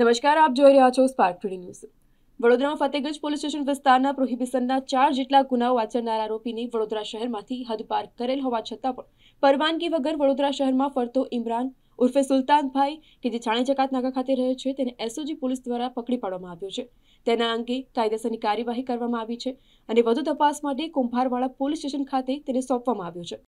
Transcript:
નમસ્કાર આપ જોઈ રહ્યા છો સ્પાર્ક ટુડે ન્યૂઝ વડોદરામાં ફતેગંજ પોલીસ સ્ટેશન વિસ્તારના પ્રોહિબિશનના ચાર જેટલા ગુનાઓ આચરનાર આરોપીને વડોદરા શહેરમાંથી હદ પાર કરેલ હોવા છતાં પણ પરવાનગી વગર વડોદરા શહેરમાં ફરતો ઇમરાન ઉર્ફે સુલતાનભાઈ કે જે છાણે જકાત નાકા ખાતે રહે છે તેને એસઓજી પોલીસ દ્વારા પકડી પાડવામાં આવ્યો છે તેના અંગે કાયદેસરની કાર્યવાહી કરવામાં આવી છે અને વધુ તપાસ માટે કુંભારવાડા પોલીસ સ્ટેશન ખાતે તેને સોંપવામાં આવ્યો છે